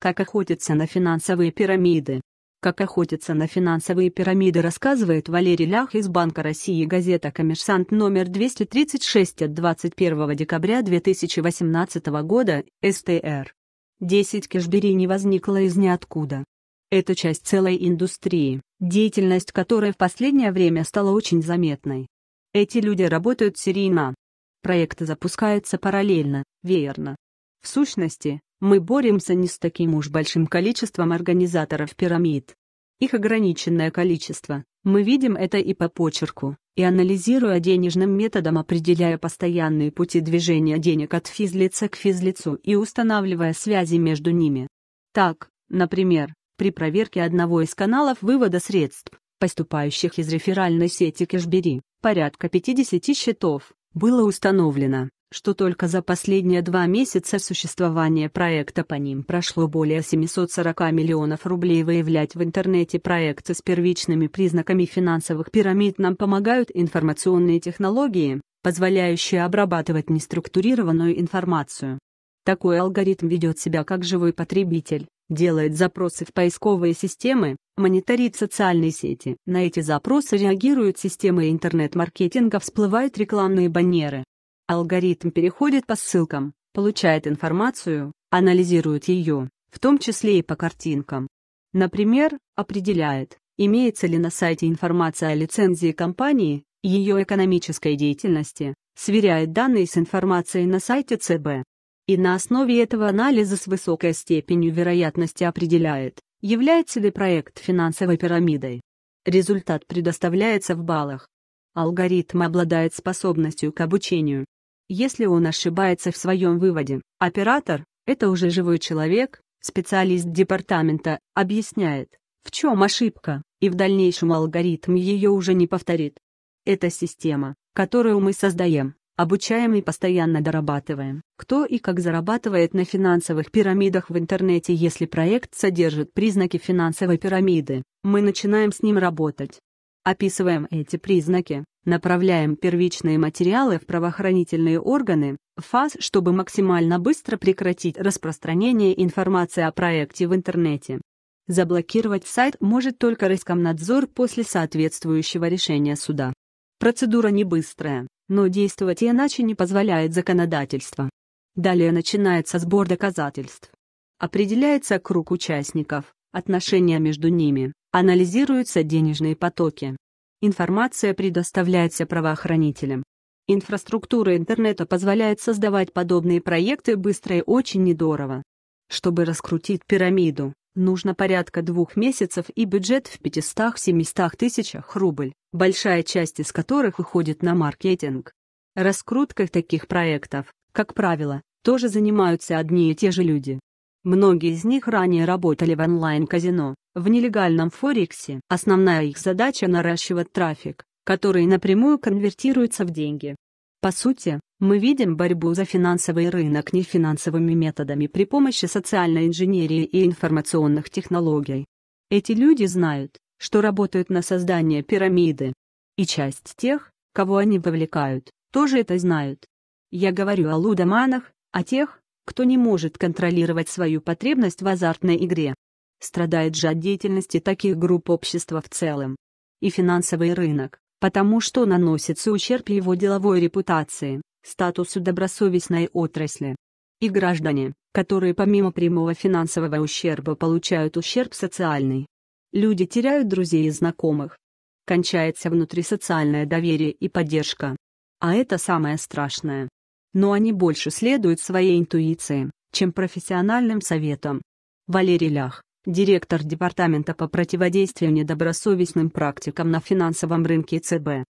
Как охотиться на финансовые пирамиды. Как охотиться на финансовые пирамиды рассказывает Валерий Лях из Банка России газета «Коммерсант» номер 236 от 21 декабря 2018 года, СТР. 10 кэшбери не возникло из ниоткуда. Это часть целой индустрии, деятельность которой в последнее время стала очень заметной. Эти люди работают серийно. Проекты запускаются параллельно, веерно. В сущности, мы боремся не с таким уж большим количеством организаторов пирамид. Их ограниченное количество, мы видим это и по почерку, и анализируя денежным методом определяя постоянные пути движения денег от физлица к физлицу и устанавливая связи между ними. Так, например, при проверке одного из каналов вывода средств, поступающих из реферальной сети Кэшбери, порядка 50 счетов, было установлено, что только за последние два месяца существования проекта по ним прошло более 740 миллионов рублей. Выявлять в интернете проекты с первичными признаками финансовых пирамид нам помогают информационные технологии, позволяющие обрабатывать неструктурированную информацию. Такой алгоритм ведет себя как живой потребитель, делает запросы в поисковые системы, мониторит социальные сети. На эти запросы реагируют системы интернет-маркетинга, всплывают рекламные баннеры. Алгоритм переходит по ссылкам, получает информацию, анализирует ее, в том числе и по картинкам. Например, определяет, имеется ли на сайте информация о лицензии компании, ее экономической деятельности, сверяет данные с информацией на сайте ЦБ. И на основе этого анализа с высокой степенью вероятности определяет, является ли проект финансовой пирамидой. Результат предоставляется в баллах. Алгоритм обладает способностью к обучению, если он ошибается в своем выводе, оператор, это уже живой человек, специалист департамента, объясняет, в чем ошибка, и в дальнейшем алгоритм ее уже не повторит. Это система, которую мы создаем, обучаем и постоянно дорабатываем. Кто и как зарабатывает на финансовых пирамидах в интернете, если проект содержит признаки финансовой пирамиды, мы начинаем с ним работать. Описываем эти признаки, Направляем первичные материалы в правоохранительные органы, ФАС, чтобы максимально быстро прекратить распространение информации о проекте в интернете. Заблокировать сайт может только Роскомнадзор после соответствующего решения суда. Процедура не быстрая, но действовать иначе не позволяет законодательство. Далее начинается сбор доказательств. Определяется круг участников, отношения между ними, анализируются денежные потоки, Информация предоставляется правоохранителям. Инфраструктура интернета позволяет создавать подобные проекты быстро и очень недорого. Чтобы раскрутить пирамиду, нужно порядка двух месяцев и бюджет в 500-700 тысячах рубль, большая часть из которых уходит на маркетинг. Раскруткой таких проектов, как правило, тоже занимаются одни и те же люди. Многие из них ранее работали в онлайн-казино, в нелегальном Форексе. Основная их задача – наращивать трафик, который напрямую конвертируется в деньги. По сути, мы видим борьбу за финансовый рынок нефинансовыми методами при помощи социальной инженерии и информационных технологий. Эти люди знают, что работают на создание пирамиды. И часть тех, кого они вовлекают, тоже это знают. Я говорю о лудоманах, о тех, кто не может контролировать свою потребность в азартной игре. Страдает же от деятельности таких групп общества в целом. И финансовый рынок, потому что наносится ущерб его деловой репутации, статусу добросовестной отрасли. И граждане, которые помимо прямого финансового ущерба получают ущерб социальный. Люди теряют друзей и знакомых. Кончается внутрисоциальное доверие и поддержка. А это самое страшное но они больше следуют своей интуиции, чем профессиональным советам. Валерий Лях, директор Департамента по противодействию недобросовестным практикам на финансовом рынке ЦБ,